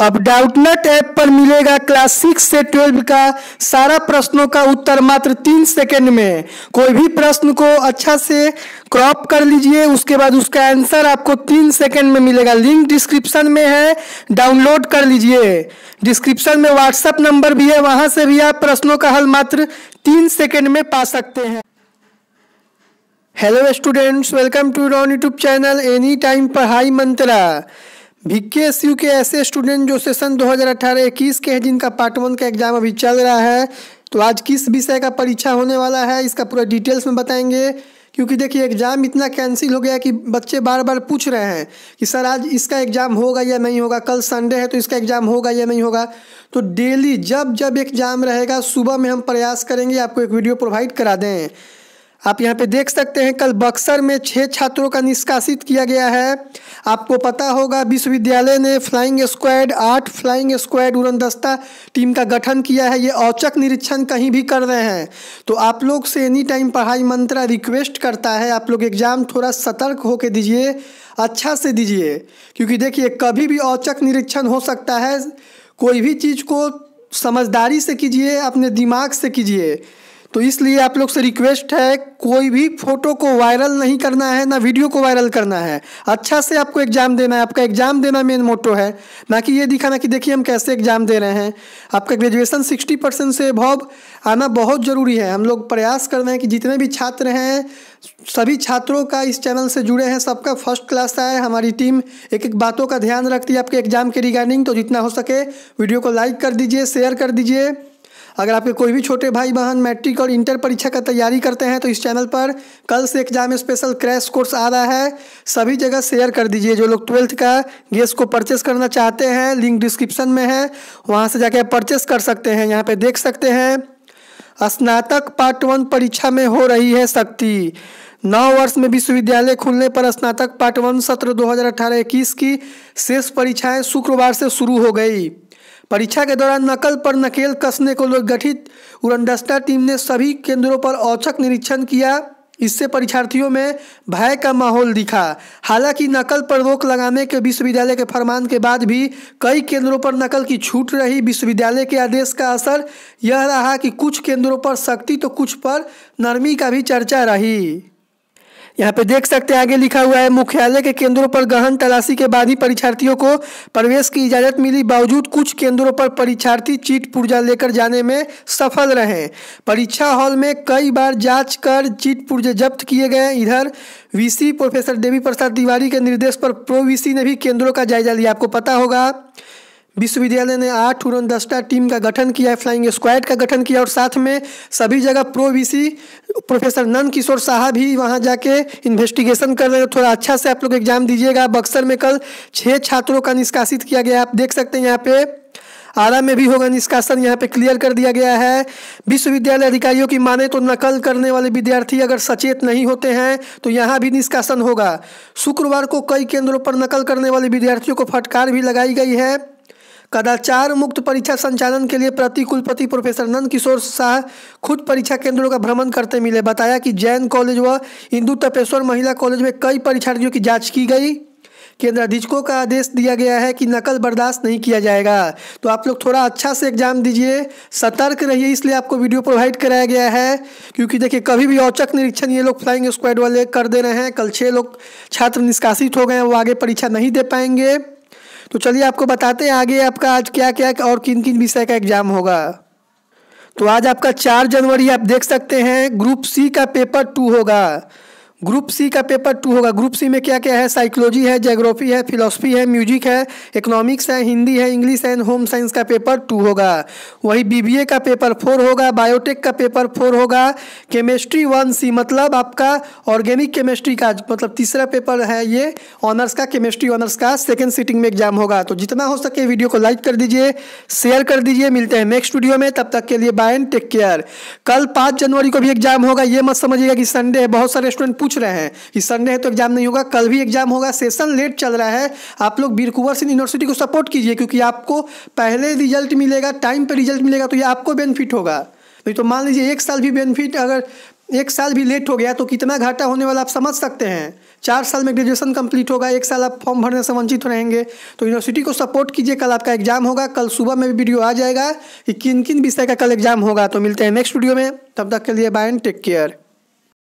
अब डाउटनट ऐप पर मिलेगा क्लास सिक्स से ट्वेल्व का सारा प्रश्नों का उत्तर मात्र तीन सेकेंड में कोई भी प्रश्न को अच्छा से क्रॉप कर लीजिए उसके बाद उसका आंसर आपको तीन सेकेंड में मिलेगा लिंक डिस्क्रिप्शन में है डाउनलोड कर लीजिए डिस्क्रिप्शन में व्हाट्सएप नंबर भी है वहां से भी आप प्रश्नों का हल मात्र तीन सेकेंड में पा सकते हैं hello students welcome to Ron YouTube channel any time पढ़ाई मंत्रा भिक्के एस के ऐसे स्टूडेंट जो सेशन 2018-21 के हैं जिनका पार्ट वन का एग्जाम अभी चल रहा है तो आज किस विषय का परीक्षा होने वाला है इसका पूरा डिटेल्स में बताएंगे क्योंकि देखिए एग्ज़ाम इतना कैंसिल हो गया कि बच्चे बार बार पूछ रहे हैं कि सर आज इसका एग्ज़ाम होगा या नहीं होगा कल संडे है तो इसका एग्ज़ाम होगा या नहीं होगा तो डेली जब जब एग्ज़ाम रहेगा सुबह में हम प्रयास करेंगे आपको एक वीडियो प्रोवाइड करा दें आप यहाँ पे देख सकते हैं कल बक्सर में छः छात्रों का निष्कासित किया गया है आपको पता होगा विश्वविद्यालय ने फ्लाइंग स्क्वाड आठ फ्लाइंग स्क्वाड उड़नदस्ता टीम का गठन किया है ये औचक निरीक्षण कहीं भी कर रहे हैं तो आप लोग से एनी टाइम पढ़ाई मंत्रा रिक्वेस्ट करता है आप लोग एग्ज़ाम थोड़ा सतर्क होकर दीजिए अच्छा से दीजिए क्योंकि देखिए कभी भी औचक निरीक्षण हो सकता है कोई भी चीज़ को समझदारी से कीजिए अपने दिमाग से कीजिए तो इसलिए आप लोग से रिक्वेस्ट है कोई भी फोटो को वायरल नहीं करना है ना वीडियो को वायरल करना है अच्छा से आपको एग्जाम देना है आपका एग्जाम देना मेन मोटो है ना कि ये दिखाना कि देखिए हम कैसे एग्जाम दे रहे हैं आपका ग्रेजुएशन सिक्सटी परसेंट से अभव आना बहुत ज़रूरी है हम लोग प्रयास कर रहे हैं कि जितने भी छात्र हैं सभी छात्रों का इस चैनल से जुड़े हैं सबका फर्स्ट क्लास आए हमारी टीम एक एक बातों का ध्यान रखती है आपके एग्जाम के रिगार्डिंग तो जितना हो सके वीडियो को लाइक कर दीजिए शेयर कर दीजिए अगर आपके कोई भी छोटे भाई बहन मैट्रिक और इंटर परीक्षा का तैयारी करते हैं तो इस चैनल पर कल से एग्जाम स्पेशल क्रैश कोर्स आ रहा है सभी जगह शेयर कर दीजिए जो लोग ट्वेल्थ का गेस को परचेस करना चाहते हैं लिंक डिस्क्रिप्शन में है वहाँ से जाके परचेस कर सकते हैं यहाँ पर देख सकते हैं स्नातक पार्ट वन परीक्षा में हो रही है शक्ति नौ वर्ष में विश्वविद्यालय खुलने पर स्नातक पार्ट वन सत्र 2018-21 की शेष परीक्षाएं शुक्रवार से शुरू हो गई परीक्षा के दौरान नकल पर नकेल कसने को लोग गठित उड़नदस्ता टीम ने सभी केंद्रों पर औचक निरीक्षण किया इससे परीक्षार्थियों में भय का माहौल दिखा हालांकि नकल पर रोक लगाने के विश्वविद्यालय के फरमान के बाद भी कई केंद्रों पर नकल की छूट रही विश्वविद्यालय के आदेश का असर यह रहा कि कुछ केंद्रों पर सख्ती तो कुछ पर नरमी का भी चर्चा रही यहाँ पे देख सकते हैं आगे लिखा हुआ है मुख्यालय के केंद्रों पर गहन तलाशी के बाद ही परीक्षार्थियों को प्रवेश की इजाजत मिली बावजूद कुछ केंद्रों पर परीक्षार्थी चीट पुर्जा लेकर जाने में सफल रहे परीक्षा हॉल में कई बार जांच कर चीट पुर्जे जब्त किए गए इधर वीसी प्रोफेसर देवी प्रसाद तिवारी के निर्देश पर प्रो वीसी ने भी केंद्रों का जायजा लिया आपको पता होगा विश्वविद्यालय ने आठ उड़नदस्ता टीम का गठन किया है फ्लाइंग स्क्वाड का गठन किया और साथ में सभी जगह pro VC professor Nand Kishore साहब भी वहां जाके इन्वेस्टिगेशन कर रहे हैं थोड़ा अच्छा से आप लोग एग्जाम दीजिएगा बक्सर में कल छः छात्रों का निष्कासित किया गया आप देख सकते हैं यहाँ पे आरा में भी होगा निष्कासन यहाँ पे क्लियर कर दिया गया है विश्वविद्यालय अधिकारियों की माने तो नकल करने वाले विद्यार्थी अगर सचेत नहीं होते हैं तो यहाँ भी निष्कासन होगा शुक्रवार को कई केंद्रों पर नकल करने वाले विद्यार्थियों को फटकार भी लगाई गई है कदाचार मुक्त परीक्षा संचालन के लिए प्रति कुलपति प्रोफेसर नंद किशोर शाह खुद परीक्षा केंद्रों का भ्रमण करते मिले बताया कि जैन कॉलेज व इंदू तपेश्वर महिला कॉलेज में कई परीक्षार्थियों की जाँच की गई केंद्राधीक्षकों का आदेश दिया गया है कि नकल बर्दाश्त नहीं किया जाएगा तो आप लोग थोड़ा अच्छा से एग्जाम दीजिए सतर्क रहिए इसलिए आपको वीडियो प्रोवाइड कराया गया है क्योंकि देखिए कभी भी औचक निरीक्षण ये लोग फ्लाइंग स्क्वाड वाले कर दे रहे हैं कल छः लोग छात्र निष्कासित हो गए हैं वो आगे परीक्षा नहीं दे पाएंगे तो चलिए आपको बताते हैं आगे आपका आज क्या क्या और किन किन विषय का एग्जाम होगा तो आज आपका चार जनवरी आप देख सकते हैं ग्रुप सी का पेपर टू होगा ग्रुप सी का पेपर टू होगा ग्रुप सी में क्या क्या है साइकोलॉजी है जोग्राफी है फिलोसफी है म्यूजिक है इकोनॉमिक्स है हिंदी है इंग्लिश है होम साइंस का पेपर टू होगा वही बीबीए का पेपर फोर होगा बायोटेक का पेपर फोर होगा केमिस्ट्री वन सी मतलब आपका ऑर्गेनिक केमिस्ट्री का मतलब तीसरा पेपर है ये ऑनर्स का केमिस्ट्री ऑनर्स का सेकेंड सीटिंग में एग्जाम होगा तो जितना हो सके वीडियो को लाइक कर दीजिए शेयर कर दीजिए मिलते हैं नेक्स्ट वीडियो में तब तक के लिए बाय एंड टेक केयर कल पाँच जनवरी को भी एग्जाम होगा ये मत समझिएगा कि संडे है बहुत सारे स्टूडेंट पूछ रहे हैं कि संडे है तो एग्जाम नहीं होगा कल भी एग्जाम होगा सेशन लेट चल रहा है आप लोग बीर कुंवर सिंह यूनिवर्सिटी को सपोर्ट कीजिए क्योंकि आपको पहले रिजल्ट मिलेगा टाइम पर रिजल्ट मिलेगा तो ये आपको बेनिफिट होगा नहीं तो मान लीजिए एक साल भी बेनिफिट अगर एक साल भी लेट हो गया तो कितना घाटा होने वाला आप समझ सकते हैं चार साल में ग्रेजुएशन कंप्लीट होगा एक साल आप फॉर्म भरने से वंचित रहेंगे तो यूनिवर्सिटी को सपोर्ट कीजिए कल आपका एग्जाम होगा कल सुबह में भी वीडियो आ जाएगा कि किन किन विषय का कल एग्जाम होगा तो मिलते हैं नेक्स्ट वीडियो में तब तक के लिए बाय एंड टेक केयर